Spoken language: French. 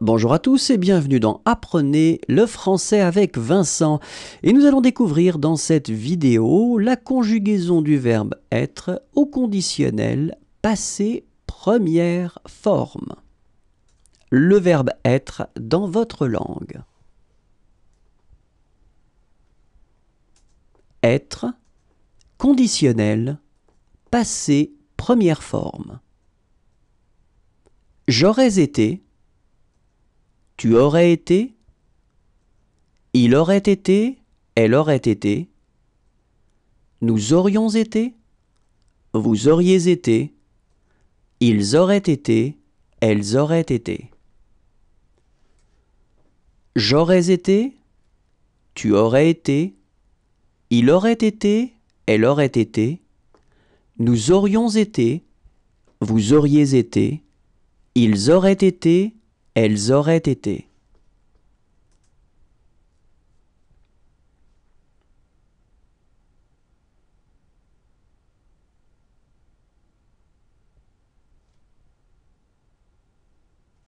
Bonjour à tous et bienvenue dans Apprenez le français avec Vincent. Et nous allons découvrir dans cette vidéo la conjugaison du verbe être au conditionnel passé première forme. Le verbe être dans votre langue. Être conditionnel passé première forme. J'aurais été tu aurais été, il aurait été, elle aurait été, nous aurions été, vous auriez été, ils auraient été, elles auraient été. J'aurais été, tu aurais été, il aurait été, elle aurait été, nous aurions été, vous auriez été, ils auraient été, elles auraient été